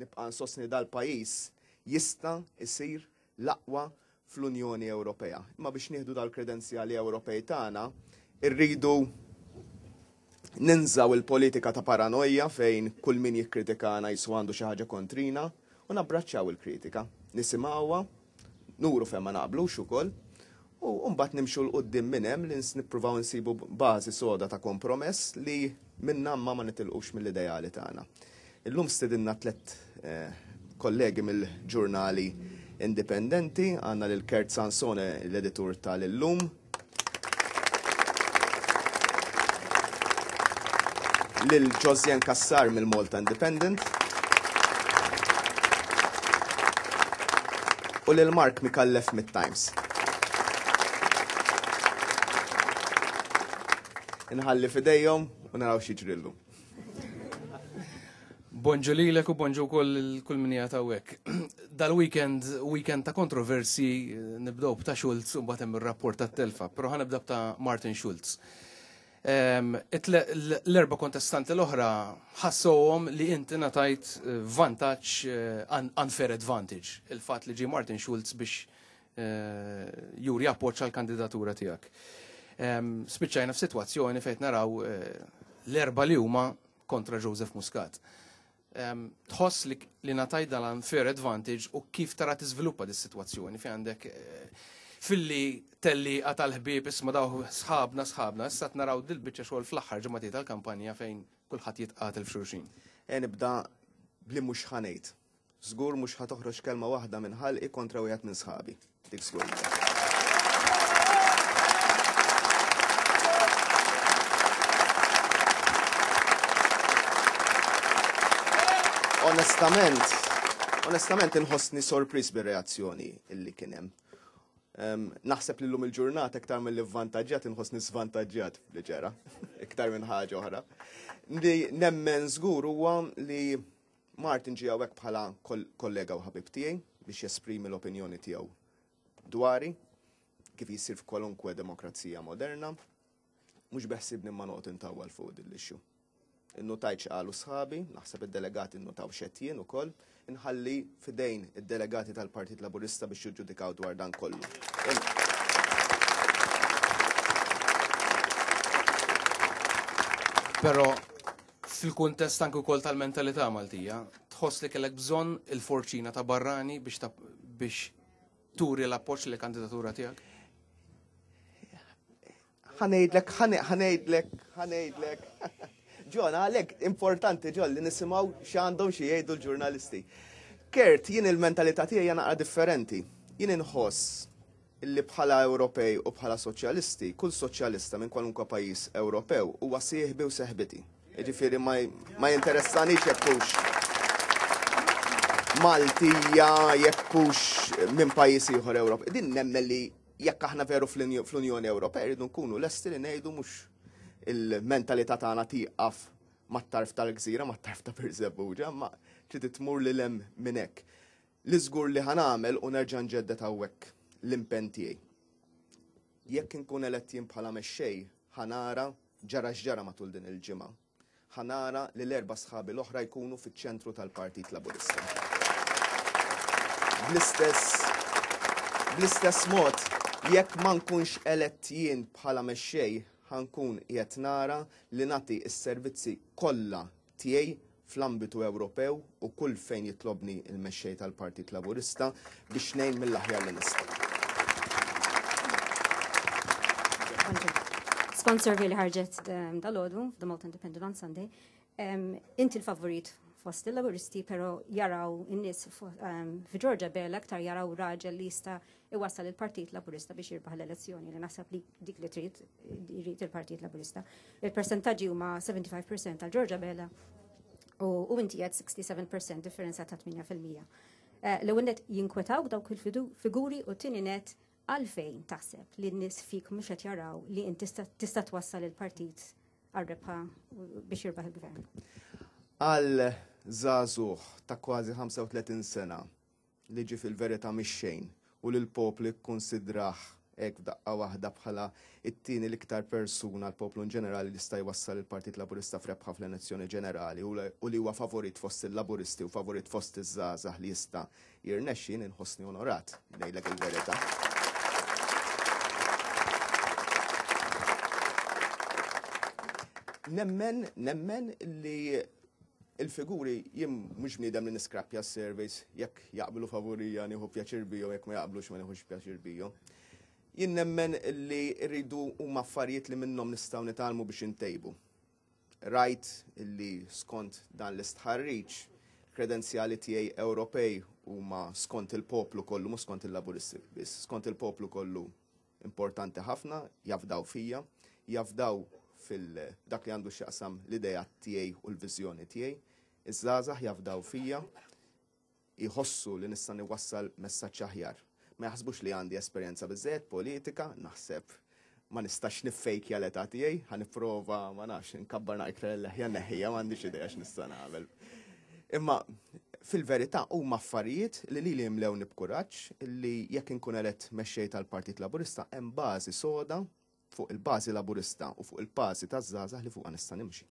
nibqa' nsostni dal-pajjiż jista' jsir l-aqwa fl-Unjoni Ewropea. Imma biex nieħdu dal-kredenzjali Ewropej tagħna, irridu ninżaw il-politika ta' paranoja fejn kull min jikkritikana jisu għandu xi ħaġa kontrina u nabbraċċaw il-kritika. Nisimgħuha, nuru fejn ma naqblux ukoll, u mbagħad nimxu l qudiem minn hemm li nippruvaw nsibu bażi soda ta' kompromess li minn ma ma nitilqux mill-ideali tagħna. Illum stedinna tlet eh, kollegi mill-ġurnali indipendenti, għanna l-Kert Sansone, l-editur tal-Illum. lil josien Kassar mill-Malta Independent. U lil-Mark Mikallef mid-Times. Inħalli fidejhom u naraw xieġri l-lum. Bonġu li l eku u bonġu kull minija ta' wek. Dal-weekend, weekend ta' kontroversi eh, nibdow ta' Schultz u batem il-rapport ta' telfa, pero ħan nibdow ta' Martin Schultz. Ehm, l-erba kontestanti l-oħra ħassowhom li inti natajt eh, vantaġġ eh, unfair advantage, il-fat li ġi Martin Schultz biex juri appoċ għal-kandidatura tijak. Ehm, spiċċajna f-situazzjoni fejt naraw l-erba li huma kontra Joseph Muscat tħoss li nataj dal-unfair advantage u kif tara tiżviluppa dis situazzjoni fi għandek eh, filli telli għatal ħbib isma daw sħabna sħabna, s-sat naraw dil-bicċa xogħol fl-axħar ġemati tal-kampanja fejn kullħat jitqatil f'xurxin. E nibda bli mux ħanejt. Zgur mux ħatoħroġ kelma waħda minn ħalqi kontra wieħed minn sħabi. Dik onestament, onestament inħossni sorpris bir-reazzjoni illi kien hemm. Um, naħseb li l-lum il-ġurnat iktar mill vantagġat inħossni svantagġat li ġera, iktar minn ħaġa oħra. Li nemmen żgur huwa li Martin ġi għawek bħala kollega u ħabib tiegħi biex jesprimi l-opinjoni tiegħu dwari kif jisir f'kwalunkwe demokrazija moderna, mhux beħsibni ma noqgħod intawwal fuq din issue notajt xaqalu sħabi, naħseb id-delegati notaw xetjien u koll, nħalli fidejn id-delegati tal-Partit Laburista biex juġudikaw dwar dan kollu. Pero fil-kuntest anki kol tal-mentalità Maltija, tħoss li kellek bżonn il-forċina ta' barrani biex biex turi l-appoċ li kandidatura tiegħek? ħanejdlek, ħanejdlek, ħanejdlek. John, għalek, importanti John, li nisimaw xandom xie jgħidu l-ġurnalisti. Kert, jien il-mentalità tiegħi janaqa differenti. Jien inħoss li bħala Ewropej u bħala soċjalisti, kull soċjalista minn kwalunkwa pajjiż Ewropew huwa sieħbi u seħbiti. Ġifieri ma jinteressani jekkux Maltija jekkux minn pajis ieħor Ewropa. Din nemmen li jekk aħna veru fl-Unjoni Ewropea rridu nkunu lesti li ngħidu mhux il-mentalità tagħna tieqaf mat-tarf tal-gżira, mat-tarf ta' Pirżebbuġa, ma trid tmur li lem minn hekk. L-iżgur li ħanamel u nerġa' nġeddet hawnhekk l-impenn tiegħi. Jekk inkun elett jien bħala mexxej, ħanara ġara x'ġara matul din il-ġimgħa. Ħanara li l-erba' sħabi l-oħra jkunu fiċ-ċentru tal-Partit Laburista. Bl-istess bl-istess mod, jekk ma nkunx elett jien bħala mexxej, ħankun qiegħed nara li nagħti s-servizzi kollha tiegħi fl-ambitu Ewropew u kull fejn jitlobni il-mexxej tal-Partit Laburista biex ngħin mill-aħjar l nista'. Sponsor Vili ħarġet um, dal-ħodu, The Malta Independent on Sunday, um, inti l-favorit fost il-laburisti, pero jaraw in-nies ehm, fi Bell aktar jaraw raġel li jista iwassal il-Partit Laburista biex jirbaħ l-elezzjoni li naħseb li dik li trid jrid il-Partit Laburista. Il-persentaġġi huma 75% tal Georgia Bella u inti qed 67% differenza ta' 8%. Eh, l-ewwel jinkwetaw dawk il-figuri u t net għalfejn taħseb li n-nis fik mux jaraw li inti tista twassal il-partit għal-repa biex jirbaħ il-gvern? zazuħ ta' kważi 35 sena li ġi fil-verita mixxejn u li l-popli konsidraħ ek daqqa waħda bħala it-tieni l-iktar persuna l-poplu in ġenerali li sta jwassal il-Partit Laburista frebħa fl-elezzjoni ġenerali u li huwa favorit fost il-Laburisti u favorit fost iż-żgħażagħ li jista' jirnexxin inħossni onorat ngħidlek il-verità. Nemmen, nemmen li il-figuri jim mux bnidem li niskrapja s-servis, jekk jaqblu favorija nieħu pjaċir bijo, jekk ma jaqblux ma nieħux pjaċir bijo. Jien nemmen li rridu u maffarijiet li minnom nistaw nitalmu biex intejbu. Rajt li skont dan l-istħarriċ, kredenzjali tiegħi Ewropej huma skont il-poplu kollu, mhux skont il-laburisti biss, skont il-poplu kollu importanti ħafna, jafdaw fija, jafdaw fil-dak li għandu xaqsam l-ideja tiegħi u l-vizjoni tiegħi. Iż-żgħażagħ jafdaw fija jħossu li nistan niwassal messaġġ aħjar. Ma jaħsbux li għandi esperjenza bizzet, politika, naħseb ma nistax niffejk l-età għan niprofa, ma nafx nkabbar naqra l-leħja neħija m'għandix idea x'nista' nagħmel. Imma fil-verità huma affarijiet li li jimlew nibkuraġġ li jekk inkun għalet mexxej tal-Partit Laburista hemm bażi soda fuq il-bazi laburista u fuq il-bazi ta' zazah li fuq nista' nimxi.